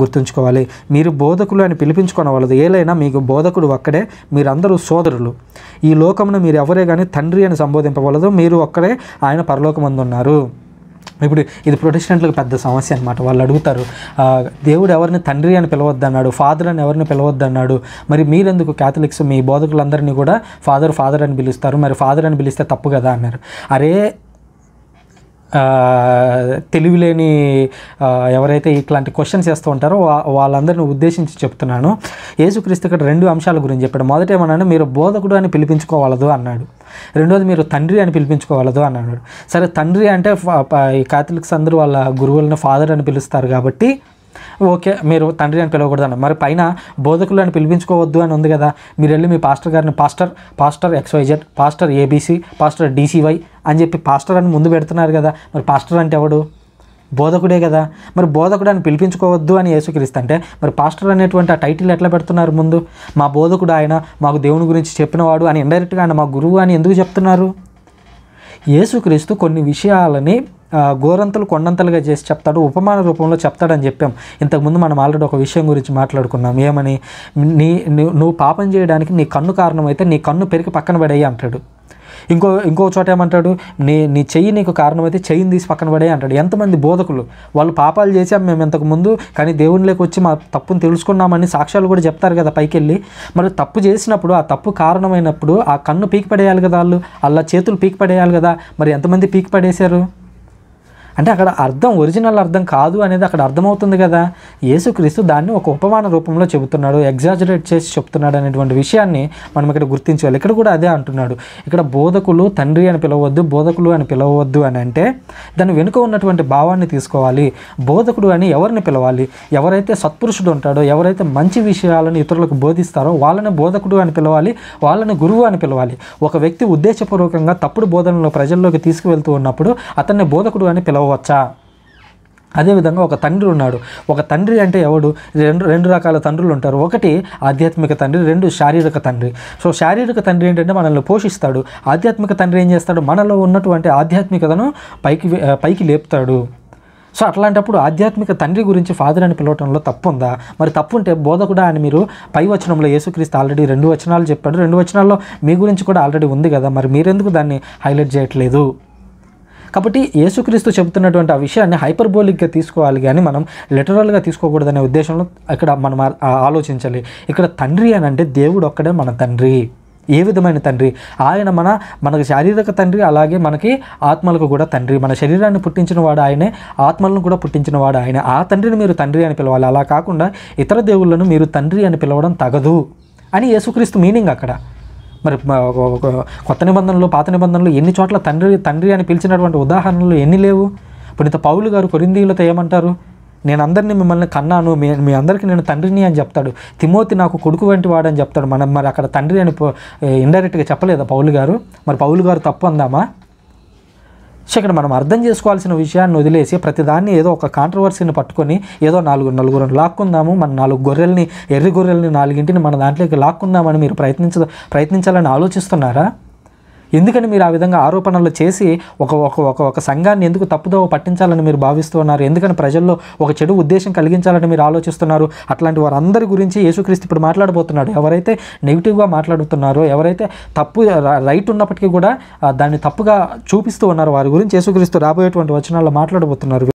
గుర్తుంచుకోవాలి మీరు బోధకులు అని పిలిపించుకోనవలదు ఏలైనా మీకు బోధకుడు ఒక్కడే మీరందరూ సోదరులు ఈ లోకమును మీరు ఎవరే కానీ తండ్రి అని సంబోధింపవలదు మీరు ఒక్కడే ఆయన ఉన్నారు ఇప్పుడు ఇది ప్రొటెస్టెంట్లకు పెద్ద సమస్య అనమాట వాళ్ళు అడుగుతారు దేవుడు ఎవరిని తండ్రి అని పిలవద్దన్నాడు ఫాదర్ అని ఎవరిని పిలవద్దన్నాడు మరి మీరెందుకు క్యాథలిక్స్ మీ బోధకులందరినీ కూడా ఫాదర్ ఫాదర్ అని పిలుస్తారు మరి ఫాదర్ అని పిలిస్తే తప్పు కదా అన్నారు అరే తెలివిలేని ఎవరైతే ఇట్లాంటి క్వశ్చన్స్ చేస్తూ ఉంటారో వాళ్ళందరిని ఉద్దేశించి చెప్తున్నాను యేసుక్రీస్తు ఇక్కడ రెండు అంశాల గురించి చెప్పాడు మొదట ఏమన్నాడు మీరు బోధకుడు అని పిలిపించుకోవాలదు అన్నాడు రెండోది మీరు తండ్రి అని పిలిపించుకోవాలదు అన్నాడు సరే తండ్రి అంటే కాథలిక్స్ అందరూ వాళ్ళ గురువులను ఫాదర్ అని పిలుస్తారు కాబట్టి ఓకే మీరు తండ్రి అని పిలవకూడదన్న మరి పైన బోధకులు అని పిలిపించుకోవద్దు అని ఉంది కదా మీరు వెళ్ళి మీ పాస్టర్ గారిని pastor pastor XYZ pastor ABC pastor DCY అని చెప్పి పాస్టర్ అని ముందు పెడుతున్నారు కదా మరి పాస్టర్ అంటే ఎవడు బోధకుడే కదా మరి బోధకుడు అని పిలిపించుకోవద్దు అని యేసుక్రీస్తు అంటే మరి పాస్టర్ అనేటువంటి ఆ టైటిల్ ఎట్లా పెడుతున్నారు ముందు మా బోధకుడు ఆయన మాకు దేవుని గురించి చెప్పినవాడు అని ఇండైరెక్ట్గా ఆయన మా గురువు అని ఎందుకు చెప్తున్నారు యేసుక్రీస్తు కొన్ని విషయాలని గోరంతలు కొండంతలుగా చేసి చెప్తాడు ఉపమాన రూపంలో చెప్తాడని చెప్పాం ఇంతకుముందు మనం ఆల్రెడీ ఒక విషయం గురించి మాట్లాడుకున్నాం ఏమని నీ నువ్వు పాపం చేయడానికి నీ కన్ను కారణమైతే నీ కన్ను పెరిగి పక్కన పడేయి అంటాడు ఇంకో ఇంకో చోట ఏమంటాడు నీ నీ చెయ్యి నీకు కారణమైతే చెయ్యిని తీసి పక్కన పడే అంటాడు ఎంతమంది బోధకులు వాళ్ళు పాపాలు చేసాం మేము ఇంతకు ముందు కానీ దేవునిలోకి వచ్చి మా తప్పును తెలుసుకున్నామని సాక్ష్యాలు కూడా చెప్తారు కదా పైకి వెళ్ళి మరి తప్పు చేసినప్పుడు ఆ తప్పు కారణమైనప్పుడు ఆ కన్ను పీకి పడేయాలి కదా వాళ్ళు అలా చేతులు పీకి పడేయాలి కదా మరి ఎంతమంది పీకి పడేశారు అంటే అక్కడ అర్థం ఒరిజినల్ అర్థం కాదు అనేది అక్కడ అర్థమవుతుంది కదా యేసుక్రీస్తు దాన్ని ఒక ఉపమాన రూపంలో చెబుతున్నాడు ఎగ్జాజరేట్ చేసి చెప్తున్నాడు అనేటువంటి విషయాన్ని మనం ఇక్కడ గుర్తించాలి ఇక్కడ కూడా అదే అంటున్నాడు ఇక్కడ బోధకులు తండ్రి అని పిలవద్దు బోధకులు అని పిలవద్దు అని అంటే దాని వెనుక ఉన్నటువంటి భావాన్ని తీసుకోవాలి బోధకుడు అని ఎవరిని పిలవాలి ఎవరైతే సత్పురుషుడు ఉంటాడో ఎవరైతే మంచి విషయాలను ఇతరులకు బోధిస్తారో వాళ్ళని బోధకుడు అని పిలవాలి వాళ్ళని గురువు అని పిలవాలి ఒక వ్యక్తి ఉద్దేశపూర్వకంగా తప్పుడు బోధనలు ప్రజల్లోకి తీసుకువెళ్తూ ఉన్నప్పుడు అతన్ని బోధకుడు అని పిలవాలి చదవచ్చా అదేవిధంగా ఒక తండ్రి ఉన్నాడు ఒక తండ్రి అంటే ఎవడు రెండు రెండు రకాల తండ్రులు ఉంటారు ఒకటి ఆధ్యాత్మిక తండ్రి రెండు శారీరక తండ్రి సో శారీరక తండ్రి ఏంటంటే మనల్ని పోషిస్తాడు ఆధ్యాత్మిక తండ్రి ఏం చేస్తాడు మనలో ఉన్నటువంటి ఆధ్యాత్మికతను పైకి పైకి లేపుతాడు సో అట్లాంటప్పుడు ఆధ్యాత్మిక తండ్రి గురించి ఫాదర్ అని పిలవటంలో తప్పు ఉందా మరి తప్పు ఉంటే కూడా అని మీరు పై వచనంలో యేసుక్రీస్తు ఆల్రెడీ రెండు వచనాలు చెప్పాడు రెండు వచనాల్లో మీ గురించి కూడా ఆల్రెడీ ఉంది కదా మరి మీరెందుకు దాన్ని హైలైట్ చేయట్లేదు కాబట్టి యేసుక్రీస్తు చెబుతున్నటువంటి ఆ విషయాన్ని హైపర్బోలిక్గా తీసుకోవాలి కానీ మనం లిటరల్గా తీసుకోకూడదనే ఉద్దేశంలో ఇక్కడ మనం ఆలోచించాలి ఇక్కడ తండ్రి అని అంటే దేవుడు ఒక్కడే మన తండ్రి ఏ విధమైన తండ్రి ఆయన మన మనకు శారీరక తండ్రి అలాగే మనకి ఆత్మలకు కూడా తండ్రి మన శరీరాన్ని పుట్టించిన వాడు ఆయనే ఆత్మలను కూడా పుట్టించిన వాడు ఆయన ఆ తండ్రిని మీరు తండ్రి అని పిలవాలి అలా కాకుండా ఇతర దేవుళ్ళను మీరు తండ్రి అని పిలవడం తగదు అని యేసుక్రీస్తు మీనింగ్ అక్కడ మరి కొత్త నిబంధనలు పాత నిబంధనలు ఎన్ని చోట్ల తండ్రి తండ్రి అని పిలిచినటువంటి ఉదాహరణలు ఎన్ని లేవు ఇప్పుడు ఇంత పౌలు గారు కొరిందీలతో ఏమంటారు నేను అందరినీ మిమ్మల్ని కన్నాను మీ మీ అందరికీ నేను తండ్రిని అని చెప్తాడు తిమోతి నాకు కొడుకు వంటి అని చెప్తాడు మనం మరి అక్కడ తండ్రి అని ఇండైరెక్ట్గా చెప్పలేదా పౌలు గారు మరి పౌలు గారు తప్పు అందామా సో ఇక్కడ మనం అర్థం చేసుకోవాల్సిన విషయాన్ని వదిలేసి ప్రతిదాన్ని ఏదో ఒక కాంట్రవర్సీని పట్టుకొని ఏదో నాలుగు నలుగురు లాక్కుందాము మన నాలుగు గొర్రెల్ని ఎర్రి గొర్రెల్ని నాలుగింటిని మన దాంట్లోకి లాక్కుందామని మీరు ప్రయత్నించ ప్రయత్నించాలని ఆలోచిస్తున్నారా ఎందుకని మీరు ఆ విధంగా ఆరోపణలు చేసి ఒక ఒక ఒక ఒక సంఘాన్ని ఎందుకు తప్పుదోవ పట్టించాలని మీరు భావిస్తున్నారు ఎందుకని ప్రజల్లో ఒక చెడు ఉద్దేశం కలిగించాలని మీరు ఆలోచిస్తున్నారు అట్లాంటి వారందరి గురించి యేసుక్రీస్తు ఇప్పుడు మాట్లాడబోతున్నాడు ఎవరైతే నెగిటివ్గా మాట్లాడుతున్నారో ఎవరైతే తప్పు రైట్ ఉన్నప్పటికీ కూడా దాన్ని తప్పుగా చూపిస్తూ ఉన్నారు వారి గురించి యేసుక్రీస్తు రాబోయేటువంటి వచనాల్లో మాట్లాడబోతున్నారు